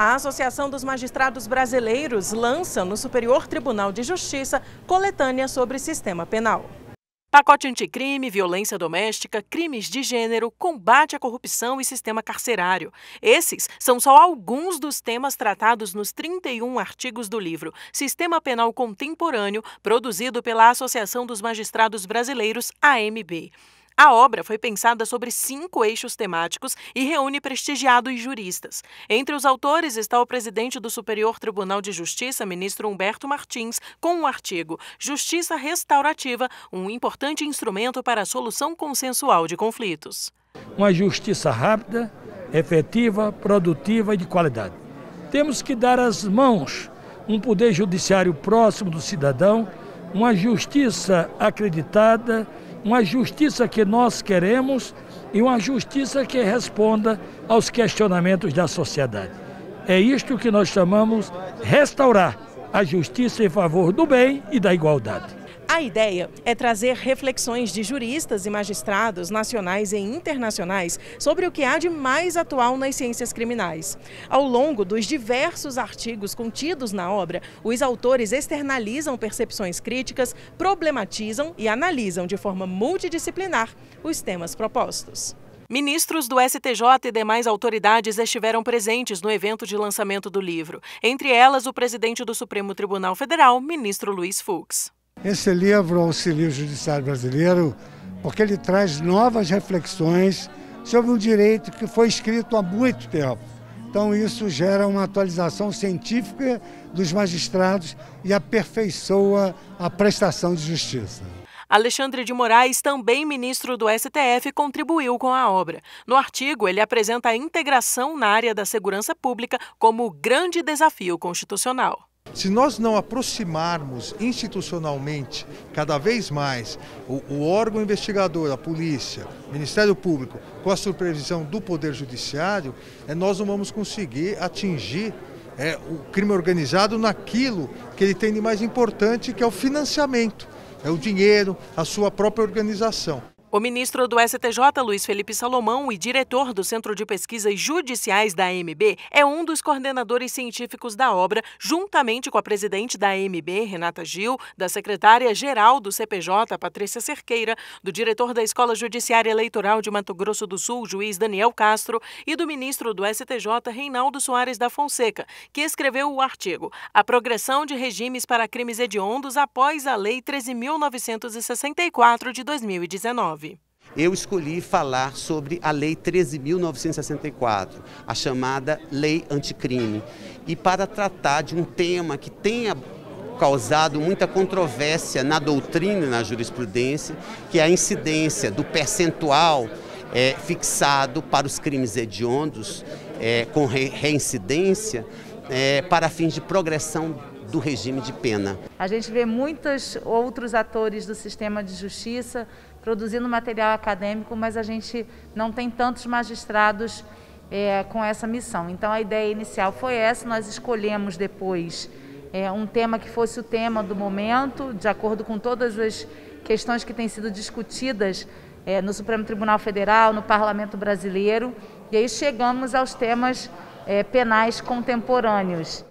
A Associação dos Magistrados Brasileiros lança no Superior Tribunal de Justiça coletânea sobre sistema penal. Pacote anticrime, violência doméstica, crimes de gênero, combate à corrupção e sistema carcerário. Esses são só alguns dos temas tratados nos 31 artigos do livro Sistema Penal Contemporâneo, produzido pela Associação dos Magistrados Brasileiros, AMB. A obra foi pensada sobre cinco eixos temáticos e reúne prestigiados juristas. Entre os autores está o presidente do Superior Tribunal de Justiça, ministro Humberto Martins, com o um artigo Justiça Restaurativa, um importante instrumento para a solução consensual de conflitos. Uma justiça rápida, efetiva, produtiva e de qualidade. Temos que dar as mãos um poder judiciário próximo do cidadão, uma justiça acreditada uma justiça que nós queremos e uma justiça que responda aos questionamentos da sociedade. É isto que nós chamamos restaurar a justiça em favor do bem e da igualdade. A ideia é trazer reflexões de juristas e magistrados nacionais e internacionais sobre o que há de mais atual nas ciências criminais. Ao longo dos diversos artigos contidos na obra, os autores externalizam percepções críticas, problematizam e analisam de forma multidisciplinar os temas propostos. Ministros do STJ e demais autoridades estiveram presentes no evento de lançamento do livro, entre elas o presidente do Supremo Tribunal Federal, ministro Luiz Fux esse livro auxilia é o judiciário brasileiro porque ele traz novas reflexões sobre um direito que foi escrito há muito tempo. Então isso gera uma atualização científica dos magistrados e aperfeiçoa a prestação de justiça. Alexandre de Moraes, também ministro do STF, contribuiu com a obra. No artigo, ele apresenta a integração na área da segurança pública como grande desafio constitucional. Se nós não aproximarmos institucionalmente cada vez mais o, o, órgão investigador, a polícia, o Ministério Público, com a supervisão do Poder Judiciário, é, nós não vamos conseguir atingir é, o crime organizado naquilo que ele tem de mais importante, que é o financiamento, é o dinheiro, a sua própria organização. O ministro do STJ, Luiz Felipe Salomão, e diretor do Centro de Pesquisas Judiciais da AMB, é um dos coordenadores científicos da obra, juntamente com a presidente da AMB, Renata Gil, da secretária-geral do CPJ, Patrícia Cerqueira, do diretor da Escola Judiciária Eleitoral de Mato Grosso do Sul, juiz Daniel Castro, e do ministro do STJ, Reinaldo Soares da Fonseca, que escreveu o artigo A Progressão de Regimes para Crimes Hediondos após a Lei 13.964 de 2019. Eu escolhi falar sobre a Lei 13.964, a chamada Lei Anticrime, e para tratar de um tema que tenha causado muita controvérsia na doutrina e na jurisprudência, que é a incidência do percentual é, fixado para os crimes hediondos é, com re reincidência é, para fins de progressão do regime de pena. A gente vê muitos outros atores do sistema de justiça produzindo material acadêmico, mas a gente não tem tantos magistrados é, com essa missão. Então a ideia inicial foi essa, nós escolhemos depois é, um tema que fosse o tema do momento, de acordo com todas as questões que têm sido discutidas é, no Supremo Tribunal Federal, no Parlamento Brasileiro, e aí chegamos aos temas é, penais contemporâneos.